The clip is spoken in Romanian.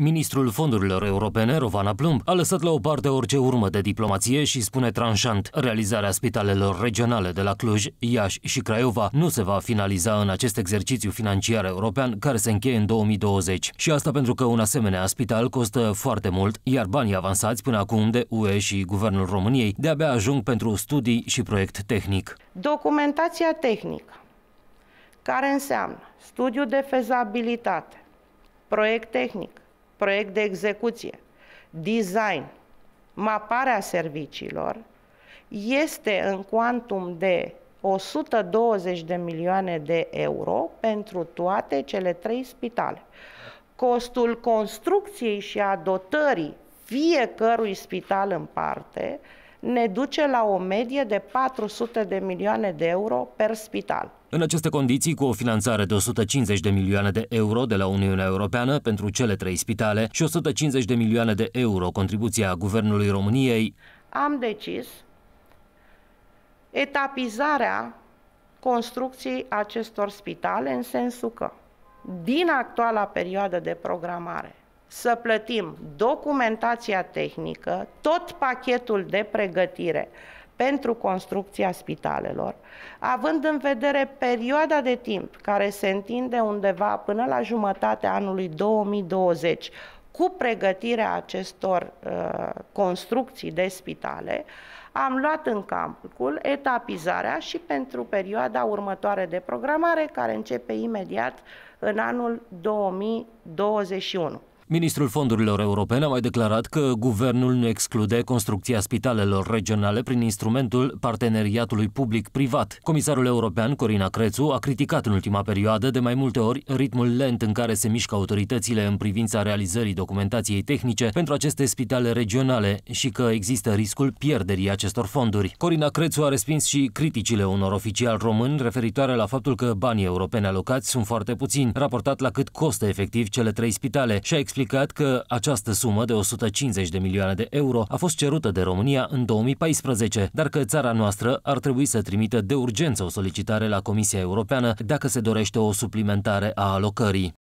Ministrul fondurilor europene, Rovana Plumb, a lăsat la o parte orice urmă de diplomație și spune tranșant, realizarea spitalelor regionale de la Cluj, Iași și Craiova nu se va finaliza în acest exercițiu financiar european care se încheie în 2020. Și asta pentru că un asemenea spital costă foarte mult, iar banii avansați până acum de UE și Guvernul României de-abia ajung pentru studii și proiect tehnic. Documentația tehnică, care înseamnă studiu de fezabilitate, proiect tehnic, proiect de execuție, design, maparea serviciilor, este în cuantum de 120 de milioane de euro pentru toate cele trei spitale. Costul construcției și a dotării fiecărui spital în parte ne duce la o medie de 400 de milioane de euro per spital. În aceste condiții, cu o finanțare de 150 de milioane de euro de la Uniunea Europeană pentru cele trei spitale și 150 de milioane de euro contribuția Guvernului României, am decis etapizarea construcției acestor spitale în sensul că din actuala perioadă de programare să plătim documentația tehnică, tot pachetul de pregătire pentru construcția spitalelor, având în vedere perioada de timp care se întinde undeva până la jumătatea anului 2020 cu pregătirea acestor uh, construcții de spitale, am luat în calcul etapizarea și pentru perioada următoare de programare, care începe imediat în anul 2021. Ministrul Fondurilor Europene a mai declarat că guvernul nu exclude construcția spitalelor regionale prin instrumentul parteneriatului public-privat. Comisarul european Corina Crețu a criticat în ultima perioadă de mai multe ori ritmul lent în care se mișcă autoritățile în privința realizării documentației tehnice pentru aceste spitale regionale și că există riscul pierderii acestor fonduri. Corina Crețu a respins și criticile unor oficiali români referitoare la faptul că banii europeni alocați sunt foarte puțini, raportat la cât costă efectiv cele trei spitale și a explicat explicat că această sumă de 150 de milioane de euro a fost cerută de România în 2014, dar că țara noastră ar trebui să trimită de urgență o solicitare la Comisia Europeană dacă se dorește o suplimentare a alocării.